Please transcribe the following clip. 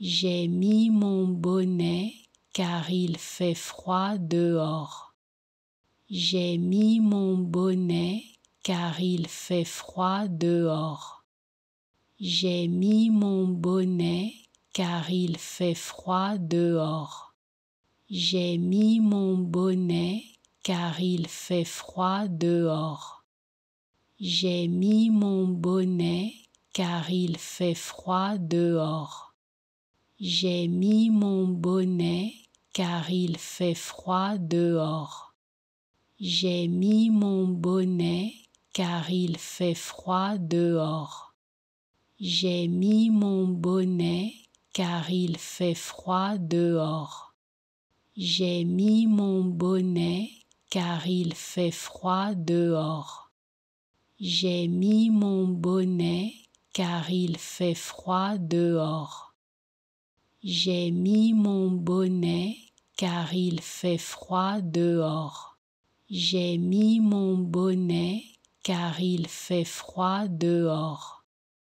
J'ai mis mon bonnet car il fait froid dehors. J'ai mis mon bonnet car il fait froid dehors. J'ai mis mon bonnet car il fait froid dehors. J'ai mis mon bonnet car il fait froid dehors. J'ai mis mon bonnet car il fait froid dehors. J'ai mis mon bonnet car il fait froid dehors. J'ai mis mon bonnet car il fait froid dehors. J'ai mis mon bonnet car il fait froid dehors. J'ai mis mon bonnet car il fait froid dehors. J'ai mis mon bonnet car il fait froid dehors. J'ai mis mon bonnet car il fait froid dehors. J'ai mis mon bonnet car il fait froid dehors.